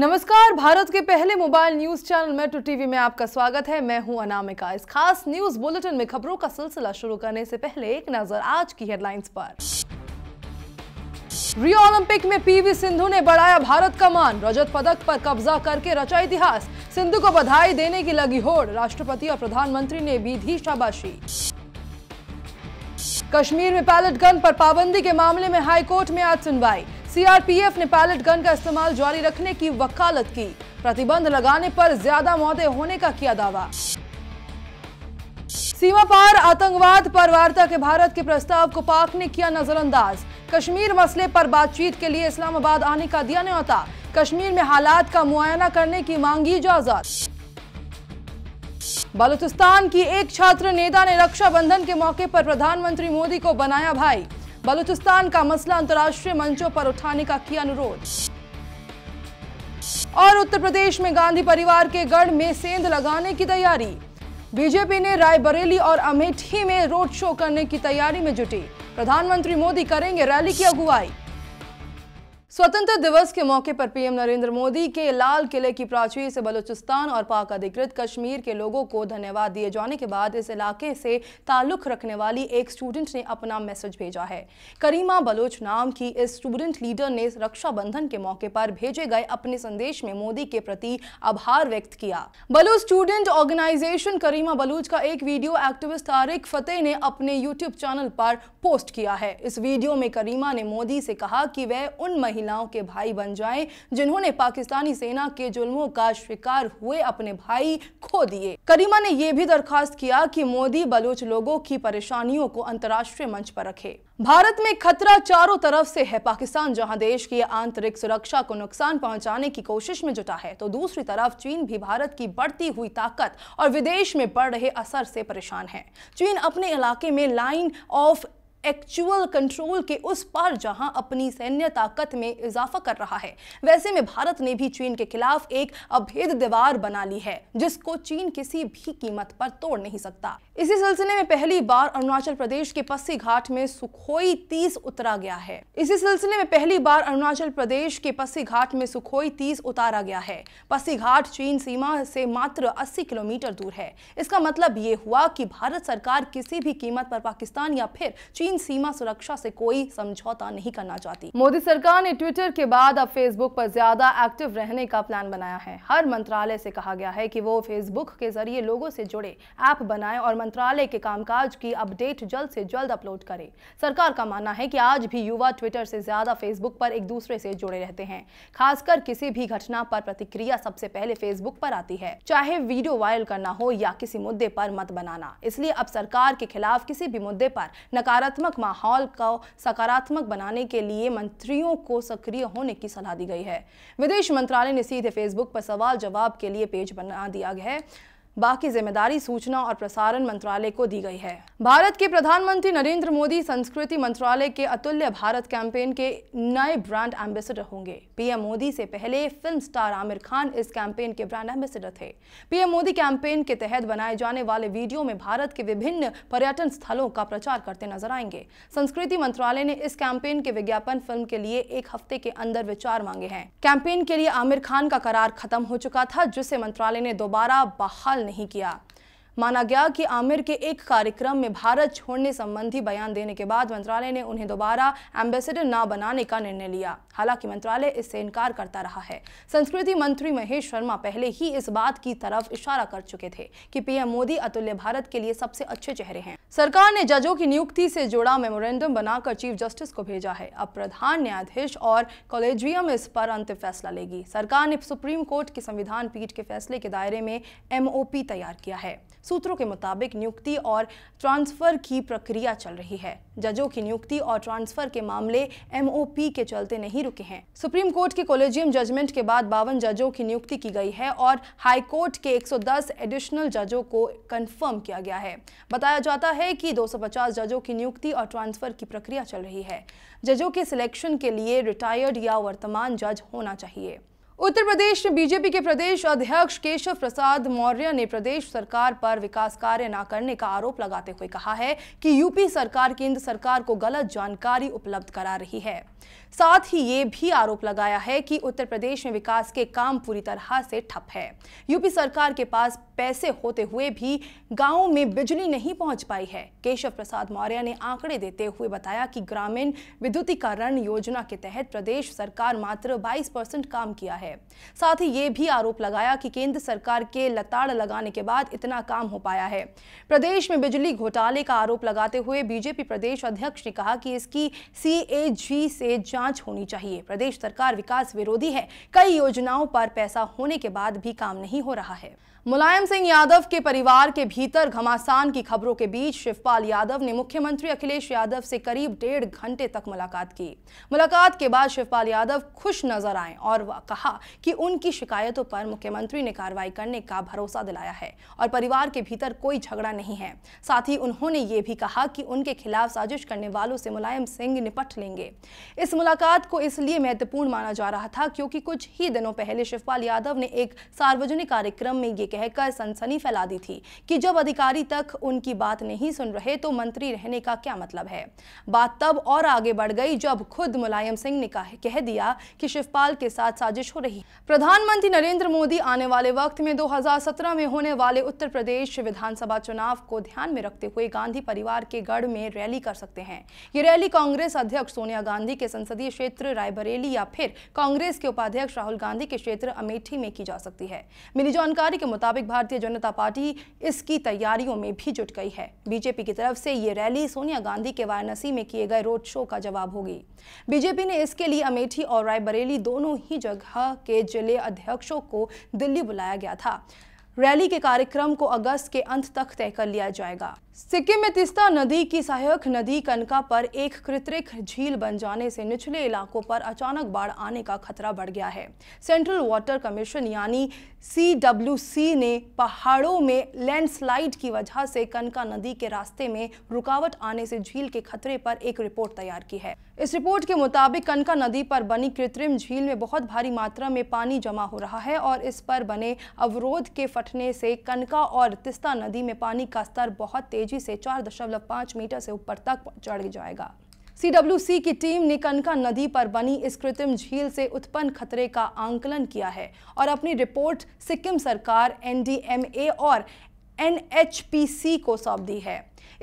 नमस्कार भारत के पहले mobile news channel metro TV में आपका स्वागत है मैं हूं अनामिका इस खास न्यूज बुलेटिन में खबरों का सिलसिला शुरू करने से पहले एक नजर आज की हेडलाइंस पर रियो ओलंपिक में पीवी सिंधु ने बढ़ाया भारत का मान रजत पदक पर कब्जा करके रचा इतिहास सिंधु को बधाई देने की लगी होड़ राष्ट्रपति और प्रधानमंत्री ने भी दी शाबाशी कश्मीर में पैलेट गन पर पाबंदी के मामले में हाईकोर्ट में आज सुनवाई सीआरपीएफ ने पैलेट गन का इस्तेमाल जारी रखने की वकालत की प्रतिबंध लगाने पर ज्यादा मौतें होने का किया दावा सीमा पार आतंकवाद पर वार्ता के भारत के प्रस्ताव को पाक ने किया नजरअंदाज कश्मीर मसले पर बातचीत के लिए इस्लामाबाद आने का दिया न्यौता कश्मीर में हालात का मुआयना करने की मांगी इजाजत बलूचिस्तान की एक छात्र नेता ने रक्षाबंधन के मौके पर प्रधानमंत्री मोदी को बनाया भाई बलूचिस्तान का मसला अंतर्राष्ट्रीय मंचों पर उठाने का किया अनुरोध और उत्तर प्रदेश में गांधी परिवार के गढ़ में सेंध लगाने की तैयारी बीजेपी ने रायबरेली और अमेठी में रोड शो करने की तैयारी में जुटी प्रधानमंत्री मोदी करेंगे रैली की अगुवाई स्वतंत्र दिवस के मौके पर पीएम नरेंद्र मोदी के लाल किले की प्राचीर से बलूचिस्तान और पाक अधिकृत कश्मीर के लोगों को धन्यवाद दिए जाने के बाद इस इलाके से ताल्लुक रखने वाली एक स्टूडेंट ने अपना मैसेज भेजा है करीमा बलोच नाम की इस स्टूडेंट लीडर ने रक्षाबंधन के मौके पर भेजे गए अपने संदेश में मोदी के प्रति आभार व्यक्त किया बलूच स्टूडेंट ऑर्गेनाइजेशन करीमा बलूच का एक वीडियो एक्टिविस्ट तारिक फतेह ने अपने यूट्यूब चैनल पर पोस्ट किया है इस वीडियो में करीमा ने मोदी से कहा कि वह उन महिला महिलाओं के भाई बन जाएं जिन्होंने पाकिस्तानी सेना के जुल्मों का शिकार हुए अपने भाई खो दिए करीमा ने यह भी दरखास्त किया कि मोदी बलोच लोगों की परेशानियों को अंतर्राष्ट्रीय मंच पर रखे भारत में खतरा चारों तरफ से है पाकिस्तान जहां देश की आंतरिक सुरक्षा को नुकसान पहुंचाने की कोशिश में जुटा है तो दूसरी तरफ चीन भी भारत की बढ़ती हुई ताकत और विदेश में बढ़ रहे असर से परेशान है चीन अपने इलाके में लाइन ऑफ एक्चुअल कंट्रोल के उस पार जहां अपनी सैन्य ताकत में इजाफा कर रहा है वैसे में भारत ने भी चीन के खिलाफ एक अभेद दीवार बना ली है जिसको चीन किसी भी कीमत पर तोड़ नहीं सकता इसी सिलसिले में पहली बार अरुणाचल प्रदेश के पस्सी घाट में सुखोई तीस उतरा गया है इसी सिलसिले में पहली बार अरुणाचल प्रदेश के पस्सी घाट में सुखोई तीस उतारा गया है पस्सी घाट चीन सीमा से मात्र अस्सी किलोमीटर दूर है इसका मतलब ये हुआ की भारत सरकार किसी भी कीमत पर पाकिस्तान या फिर चीन चीन सीमा सुरक्षा से कोई समझौता नहीं करना चाहती मोदी सरकार ने ट्विटर के बाद अब फेसबुक पर ज्यादा एक्टिव रहने का प्लान बनाया है हर मंत्रालय से कहा गया है कि वो फेसबुक के जरिए लोगों से जुड़े ऐप बनाए और मंत्रालय के कामकाज की अपडेट जल्द से जल्द अपलोड करे सरकार का मानना है कि आज भी युवा ट्विटर से ज्यादा फेसबुक पर एक दूसरे से जुड़े रहते हैं खासकर किसी भी घटना पर प्रतिक्रिया सबसे पहले फेसबुक पर आती है चाहे वीडियो वायरल करना हो या किसी मुद्दे पर मत बनाना इसलिए अब सरकार के खिलाफ किसी भी मुद्दे पर नकारात्मक सकारात्मक माहौल को सकारात्मक बनाने के लिए मंत्रियों को सक्रिय होने की सलाह दी गई है विदेश मंत्रालय ने सीधे फेसबुक पर सवाल जवाब के लिए पेज बना दिया है बाकी जिम्मेदारी सूचना और प्रसारण मंत्रालय को दी गई है भारत के प्रधानमंत्री नरेंद्र मोदी संस्कृति मंत्रालय के अतुल्य भारत कैंपेन के नए ब्रांड एम्बेसडर होंगे पीएम मोदी से पहले फिल्म स्टार आमिर खान इस कैंपेन के ब्रांड एम्बेसडर थे पीएम मोदी कैंपेन के तहत बनाए जाने वाले वीडियो में भारत के विभिन्न पर्यटन स्थलों का प्रचार करते नजर आएंगे संस्कृति मंत्रालय ने इस कैंपेन के विज्ञापन फिल्म के लिए एक हफ्ते के अंदर विचार मांगे हैं कैंपेन के लिए आमिर खान का करार खत्म हो चुका था जिसे मंत्रालय ने दोबारा बहाल नहीं किया माना गया कि आमिर के एक कार्यक्रम में भारत छोड़ने संबंधी बयान देने के बाद मंत्रालय ने उन्हें दोबारा एम्बेसडर न बनाने का निर्णय लिया हालांकि मंत्रालय इससे इनकार करता रहा है संस्कृति मंत्री महेश शर्मा पहले ही इस बात की तरफ इशारा कर चुके थे की पीएम मोदी अतुल्य भारत के लिए सबसे अच्छे चेहरे हैं सरकार ने जजों की नियुक्ति से जुड़ा मेमोरेंडम बनाकर चीफ जस्टिस को भेजा है अब प्रधान न्यायाधीश और कॉलेजियम इस पर अंतिम फैसला लेगी सरकार ने सुप्रीम कोर्ट की संविधान पीठ के फैसले के दायरे में एमओपी तैयार किया है सूत्रों के मुताबिक नियुक्ति और ट्रांसफर की प्रक्रिया चल रही है जजों की नियुक्ति और ट्रांसफर के मामले एमओपी के चलते नहीं रुके हैं सुप्रीम कोर्ट के कॉलेजियम जजमेंट के बाद बावन जजों की नियुक्ति की गई है और हाईकोर्ट के 110 एडिशनल जजों को कंफर्म किया गया है बताया जाता है कि 250 जजों की नियुक्ति और ट्रांसफर की प्रक्रिया चल रही है जजों के सिलेक्शन के लिए रिटायर्ड या वर्तमान जज होना चाहिए उत्तर प्रदेश में बीजेपी के प्रदेश अध्यक्ष केशव प्रसाद मौर्य ने प्रदेश सरकार पर विकास कार्य न करने का आरोप लगाते हुए कहा है कि यूपी सरकार केंद्र सरकार को गलत जानकारी उपलब्ध करा रही है साथ ही ये भी आरोप लगाया है कि उत्तर प्रदेश में विकास के काम पूरी तरह से ठप है यूपी सरकार के पास पैसे होते हुए भी गाँव में बिजली नहीं पहुंच पाई है केशव प्रसाद मौर्य ने आंकड़े देते हुए बताया कि ग्रामीण विद्युतीकरण योजना के तहत प्रदेश सरकार मात्र बाईस परसेंट काम किया है है साथ ही ये भी आरोप लगाया कि केंद्र सरकार के लताड़ लगाने के बाद इतना काम हो पाया है प्रदेश में बिजली घोटाले का आरोप लगाते हुए बीजेपी प्रदेश अध्यक्ष ने कहा कि इसकी सी से जाँच होनी चाहिए प्रदेश सरकार विकास विरोधी है कई योजनाओं पर पैसा होने के बाद भी काम नहीं हो रहा है मुलायम सिंह यादव के परिवार के भीतर घमासान की खबरों के बीच शिवपाल यादव ने मुख्यमंत्री अखिलेश यादव से करीब डेढ़ घंटे तक मुलाकात की मुलाकात के बाद शिवपाल यादव खुश नजर आए और कहा कि उनकी शिकायतों पर मुख्यमंत्री ने कार्रवाई करने का भरोसा दिलाया है और परिवार के भीतर कोई झगड़ा नहीं है साथ ही उन्होंने ये भी कहा कि उनके खिलाफ साजिश करने वालों से मुलायम सिंह निपट लेंगे इस मुलाकात को इसलिए महत्वपूर्ण माना जा रहा था क्योंकि कुछ ही दिनों पहले शिवपाल यादव ने एक सार्वजनिक कार्यक्रम में ये कहकर सनसनी फैला दी थी कि जब अधिकारी तक उनकी बात नहीं सुन रहे तो मंत्री रहने का क्या मतलब है बात तब और आगे बढ़ गई जब खुद मुलायम सिंह ने कह दिया कि शिवपाल के साथ साजिश हो रही प्रधानमंत्री नरेंद्र मोदी आने वाले वक्त में दो में होने वाले उत्तर प्रदेश विधानसभा चुनाव को ध्यान में रखते हुए गांधी परिवार के गढ़ में रैली कर सकते हैं ये रैली कांग्रेस अध्यक्ष सोनिया गांधी के संसदीय क्षेत्र रायबरेली या फिर कांग्रेस के उपाध्यक्ष राहुल गांधी के क्षेत्र अमेठी में की जा सकती है मिली जानकारी के मुताबिक भारतीय जनता पार्टी इसकी तैयारियों में भी जुट गई है बीजेपी की तरफ से ये रैली सोनिया गांधी के वाराणसी में किए गए रोड शो का जवाब होगी बीजेपी ने इसके लिए अमेठी और रायबरेली दोनों ही जगह के जिले अध्यक्षों को दिल्ली बुलाया गया था रैली के कार्यक्रम को अगस्त के अंत तक तय कर लिया जाएगा सिक्किम में तिस्ता नदी की सहायक नदी कनका पर एक कृत्रिक झील बन जाने से निचले इलाकों पर अचानक बाढ़ आने का खतरा बढ़ गया है सेंट्रल वाटर कमीशन यानी सी ने पहाड़ों में लैंडस्लाइड की वजह से कनका नदी के रास्ते में रुकावट आने से झील के खतरे पर एक रिपोर्ट तैयार की है इस रिपोर्ट के मुताबिक कनका नदी पर बनी कृत्रिम झील में बहुत भारी मात्रा में पानी जमा हो रहा है और इस पर बने अवरोध के फटने से कनका और तिस्ता नदी में पानी का स्तर बहुत तेज तेजी से 4.5 मीटर से ऊपर तक चढ़ जाएगा सीडब्ल्यूसी की टीम ने कनका नदी पर बनी इस कृत्रिम झील से उत्पन्न खतरे का आंकलन किया है और अपनी रिपोर्ट सिक्किम सरकार एन और एन को सौंप दी है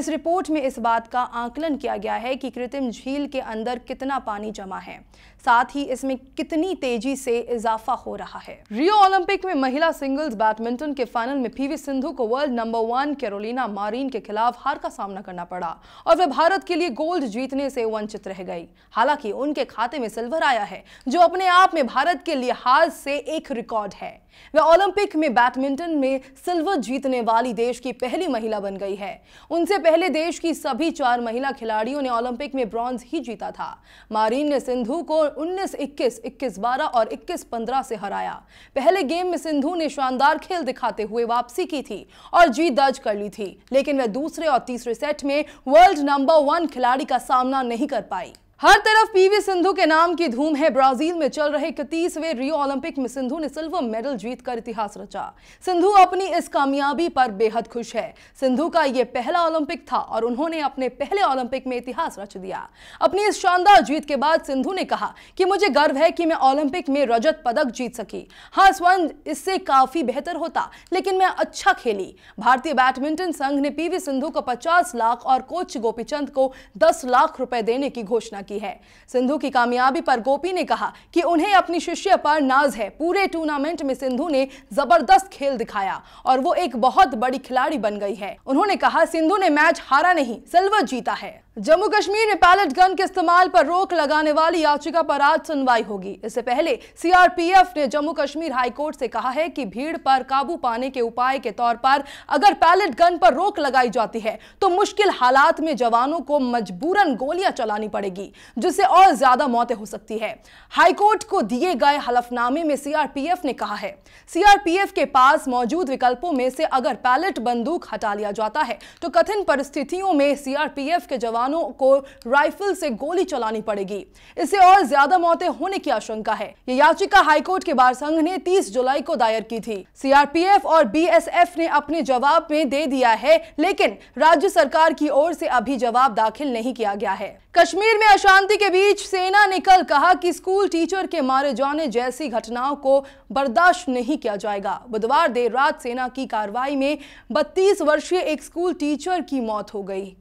इस रिपोर्ट में इस बात का आंकलन किया गया है कि कृत्रिम झील के अंदर कितना पानी जमा है साथ ही इसमें कितनी तेजी से इजाफा हो रहा है रियो ओलंपिक में महिला सिंगल्स बैडमिंटन के फाइनल में पीवी सिंधु को world number one Carolina Marin के खिलाफ हार का सामना करना पड़ा और वे भारत के लिए गोल्ड जीतने से वंचित रह गई हालांकि उनके खाते में सिल्वर आया है जो अपने आप में भारत के लिहाज से एक रिकॉर्ड है वह ओलंपिक में बैडमिंटन में सिल्वर जीतने वाली देश की पहली महिला बन गई है उनसे पहले देश की सभी चार महिला खिलाड़ियों ने ओलंपिक में ब्रॉन्ज ही जीता था मारिन ने सिंधु को और 19-21, 21-12 और 21-15 से हराया पहले गेम में सिंधु ने शानदार खेल दिखाते हुए वापसी की थी और जीत दर्ज कर ली थी लेकिन वह दूसरे और तीसरे सेट में वर्ल्ड नंबर वन खिलाड़ी का सामना नहीं कर पाई हर तरफ पीवी सिंधु के नाम की धूम है ब्राजील में चल रहे इकतीसवें रियो ओलंपिक में सिंधु ने सिल्वर मेडल जीतकर इतिहास रचा सिंधु अपनी इस कामयाबी पर बेहद खुश है सिंधु का यह पहला ओलंपिक था और उन्होंने अपने पहले ओलंपिक में इतिहास रच दिया अपनी इस शानदार जीत के बाद सिंधु ने कहा कि मुझे गर्व है कि मैं ओलंपिक में रजत पदक जीत सकी हाँ स्वर्ण इससे काफी बेहतर होता लेकिन मैं अच्छा खेली भारतीय बैडमिंटन संघ ने पी सिंधु को पचास लाख और कोच गोपीचंद को दस लाख रुपए देने की घोषणा की की है सिंधु की कामयाबी पर गोपी ने कहा कि उन्हें अपनी शिष्य पर नाज है पूरे टूर्नामेंट में सिंधु ने जबरदस्त खेल दिखाया और वो एक बहुत बड़ी खिलाड़ी बन गई है उन्होंने कहा सिंधु ने मैच हारा नहीं सिल्वर जीता है जम्मू कश्मीर में पैलेट गन के इस्तेमाल पर रोक लगाने वाली याचिका पर आज सुनवाई होगी इससे पहले सीआरपीएफ ने जम्मू कश्मीर हाईकोर्ट से कहा है कि भीड़ पर काबू पाने के उपाय के तौर पर अगर पैलेट गन पर रोक लगाई जाती है तो मुश्किल हालात में जवानों को मजबूरन गोलियां चलानी पड़ेगी जिससे और ज्यादा मौतें हो सकती है हाईकोर्ट को दिए गए हलफनामे में सीआरपीएफ ने कहा है सीआरपीएफ के पास मौजूद विकल्पों में से अगर पैलेट बंदूक हटा लिया जाता है तो कठिन परिस्थितियों में सीआरपीएफ के जवान जवानों को राइफल से गोली चलानी पड़ेगी इससे और ज्यादा मौतें होने की आशंका है ये याचिका हाईकोर्ट के बार संघ ने 30 जुलाई को दायर की थी सीआरपीएफ और बीएसएफ ने अपने जवाब में दे दिया है लेकिन राज्य सरकार की ओर से अभी जवाब दाखिल नहीं किया गया है कश्मीर में अशांति के बीच सेना ने कल कहा कि स्कूल टीचर के मारे जाने जैसी घटनाओं को बर्दाश्त नहीं किया जाएगा बुधवार देर रात सेना की कार्रवाई में 32 वर्षीय एक स्कूल टीचर की मौत हो गई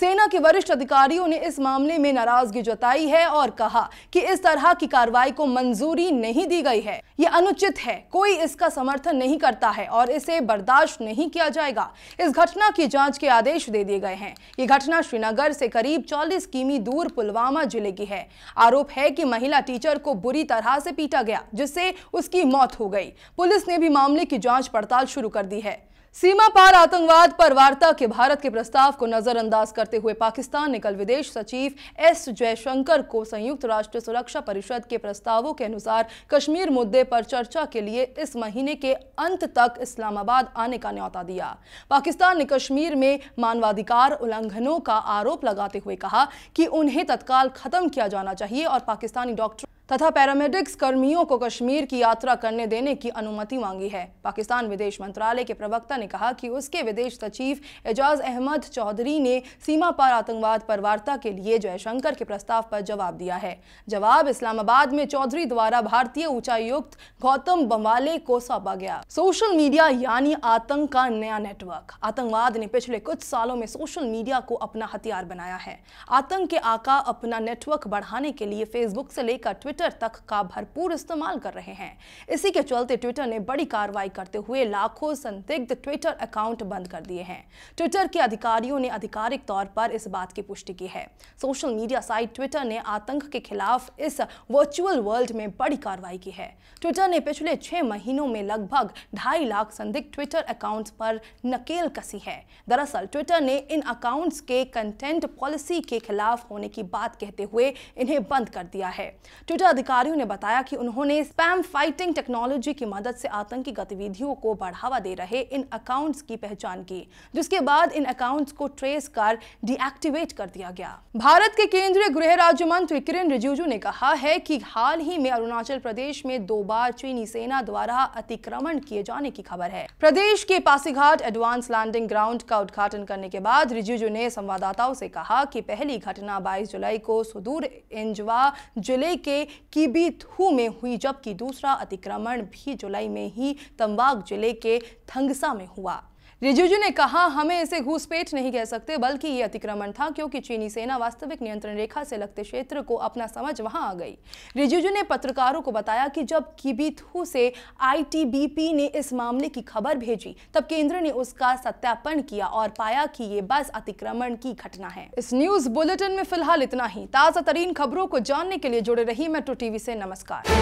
सेना के वरिष्ठ अधिकारियों ने इस मामले में नाराजगी जताई है और कहा कि इस तरह की कार्रवाई को मंजूरी नहीं दी गई है ये अनुचित है कोई इसका समर्थन नहीं करता है और इसे बर्दाश्त नहीं किया जाएगा इस घटना की जाँच के आदेश दे दिए गए हैं ये घटना श्रीनगर से करीब चालीस किमी दूर पुलवामा जिले की है आरोप है की महिला टीचर को बुरी तरह से पीटा गया जिससे उसकी मौत हो गई पुलिस ने भी मामले की जांच पड़ताल शुरू कर दी है सीमा पार आतंकवाद पर वार्ता के भारत के प्रस्ताव को नजरअंदाज करते हुए पाकिस्तान ने कल विदेश सचिव एस जयशंकर को संयुक्त राष्ट्र सुरक्षा परिषद के प्रस्तावों के अनुसार कश्मीर मुद्दे पर चर्चा के लिए इस महीने के अंत तक इस्लामाबाद आने का न्यौता दिया पाकिस्तान ने कश्मीर में मानवाधिकार उल्लंघनों का आरोप लगाते हुए कहा कि उन्हें तत्काल खत्म किया जाना चाहिए और पाकिस्तानी डॉक्टर तथा पैरामेडिक्स कर्मियों को कश्मीर की यात्रा करने देने की अनुमति मांगी है पाकिस्तान विदेश मंत्रालय के प्रवक्ता ने कहा कि उसके विदेश सचिव एजाज अहमद चौधरी ने सीमा पार आतंकवाद पर वार्ता के लिए जयशंकर के प्रस्ताव पर जवाब दिया है जवाब इस्लामाबाद में चौधरी द्वारा भारतीय उच्चायुक्त गौतम बम्बाले को सौंपा गया सोशल मीडिया यानी आतंक का नया नेटवर्क आतंकवाद ने पिछले कुछ सालों में सोशल मीडिया को अपना हथियार बनाया है आतंक के आका अपना नेटवर्क बढ़ाने के लिए फेसबुक से लेकर ट्विटर ट्विटर तक का भरपूर इस्तेमाल कर रहे हैं इसी के चलते ट्विटर ने बड़ी कार्रवाई करते हुए लाखों संदिग्ध ट्विटर अकाउंट बंद कर दिए हैं ट्विटर के अधिकारियों ने आधिकारिक तौर पर इस बात की पुष्टि की है सोशल मीडिया साइट ट्विटर ने आतंक के खिलाफ इस वर्चुअल वर्ल्ड में बड़ी कार्रवाई की है ट्विटर ने पिछले छह महीनों में लगभग ढाई लाख संदिग्ध ट्विटर अकाउंट पर नकेल कसी है दरअसल ट्विटर ने इन अकाउंट्स के कंटेंट पॉलिसी के खिलाफ होने की बात कहते हुए इन्हें बंद कर दिया है ट्विटर अधिकारियों ने बताया कि उन्होंने स्पैम फाइटिंग टेक्नोलॉजी की मदद से आतंकी गतिविधियों को बढ़ावा दे रहे इन अकाउंट्स की पहचान की जिसके बाद इन अकाउंट्स को ट्रेस कर डीएक्टिवेट कर दिया गया भारत के केंद्रीय गृह राज्य मंत्री किरेन रिजिजू ने कहा है कि हाल ही में अरुणाचल प्रदेश में दो बार चीनी सेना द्वारा अतिक्रमण किए जाने की खबर है प्रदेश के पासीघाट एडवांस लैंडिंग ग्राउंड का उद्घाटन करने के बाद रिजिजू ने संवाददाताओं से कहा कि पहली घटना 22 जुलाई को सुदूर इंजवा जिले के की भी थू में हुई जबकि दूसरा अतिक्रमण भी जुलाई में ही तंबाक जिले के थंगसा में हुआ रिजिजू ने कहा हमें इसे घुसपैठ नहीं कह सकते बल्कि ये अतिक्रमण था क्योंकि चीनी सेना वास्तविक नियंत्रण रेखा से लगते क्षेत्र को अपना समझ वहां आ गई रिजिजू ने पत्रकारों को बताया कि जब किबीथू से आईटीबीपी ने इस मामले की खबर भेजी तब केंद्र ने उसका सत्यापन किया और पाया कि ये बस अतिक्रमण की घटना है इस न्यूज बुलेटिन में फिलहाल इतना ही ताजा तरीन खबरों को जानने के लिए जुड़े रही मेट्रो टीवी से नमस्कार